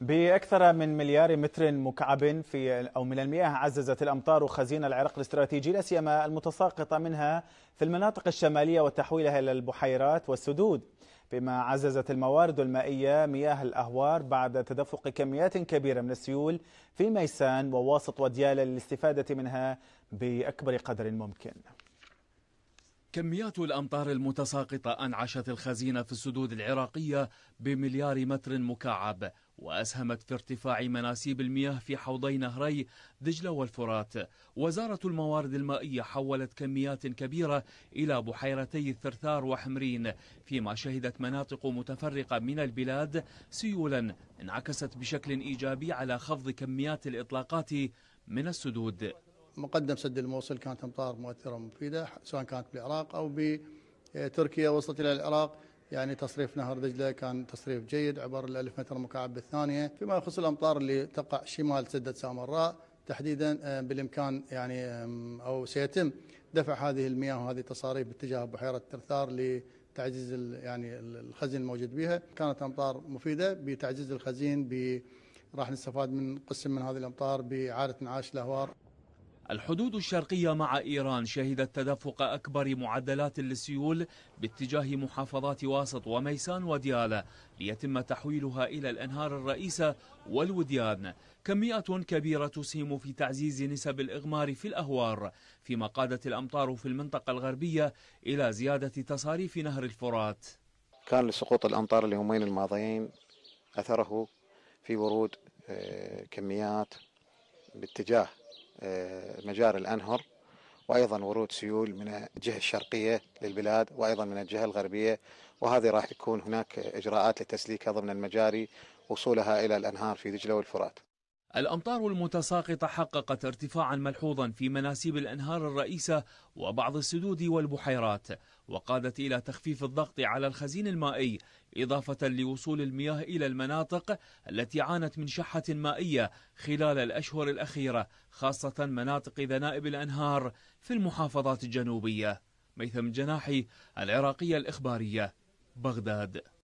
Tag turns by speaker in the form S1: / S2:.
S1: بأكثر من مليار متر مكعب في أو من المياه عززت الأمطار خزين العراق الاستراتيجي لا سيما المتساقطة منها في المناطق الشمالية وتحويلها إلى البحيرات والسدود بما عززت الموارد المائية مياه الأهوار بعد تدفق كميات كبيرة من السيول في ميسان وواسط وديالة للاستفادة منها
S2: بأكبر قدر ممكن كميات الأمطار المتساقطة أنعشت الخزينة في السدود العراقية بمليار متر مكعب وأسهمت في ارتفاع مناسيب المياه في حوضي نهري دجلة والفرات وزارة الموارد المائية حولت كميات كبيرة إلى بحيرتي الثرثار وحمرين فيما شهدت مناطق متفرقة من البلاد سيولا انعكست بشكل إيجابي على خفض كميات الإطلاقات من السدود
S3: مقدم سد الموصل كانت أمطار مؤثرة ومفيدة سواء كانت بالعراق أو بتركيا وصلت إلى العراق يعني تصريف نهر دجلة كان تصريف جيد عبر 1000 متر مكعب بالثانية فيما يخص الأمطار اللي تقع شمال سدة سامراء تحديدا آه، بالإمكان يعني أو سيتم دفع هذه المياه وهذه التصاريف باتجاه بحيرة ترثار لتعزيز يعني الخزين الموجود بها كانت أمطار مفيدة بتعزيز الخزين راح نستفاد من قسم من هذه الامطار باعاده انعاش الاهوار الحدود
S2: الشرقية مع إيران شهدت تدفق أكبر معدلات للسيول باتجاه محافظات واسط وميسان وديالة ليتم تحويلها إلى الأنهار الرئيسة والوديان كمية كبيرة تسهم في تعزيز نسب الإغمار في الأهوار فيما قادت الأمطار في المنطقة الغربية إلى زيادة تصاريف نهر الفرات
S4: كان لسقوط الأمطار اليومين الماضيين أثره في ورود آه، كميات باتجاه آه، مجاري الأنهر وأيضا ورود سيول من الجهة الشرقية للبلاد وأيضا من الجهة الغربية وهذه راح يكون هناك إجراءات لتسليكها ضمن المجاري وصولها إلى الأنهار في دجلة والفرات
S2: الأمطار المتساقطة حققت ارتفاعا ملحوظا في مناسيب الأنهار الرئيسة وبعض السدود والبحيرات وقادت إلى تخفيف الضغط على الخزين المائي إضافة لوصول المياه إلى المناطق التي عانت من شحة مائية خلال الأشهر الأخيرة خاصة مناطق ذنائب الأنهار في المحافظات الجنوبية ميثم جناحي العراقية الإخبارية بغداد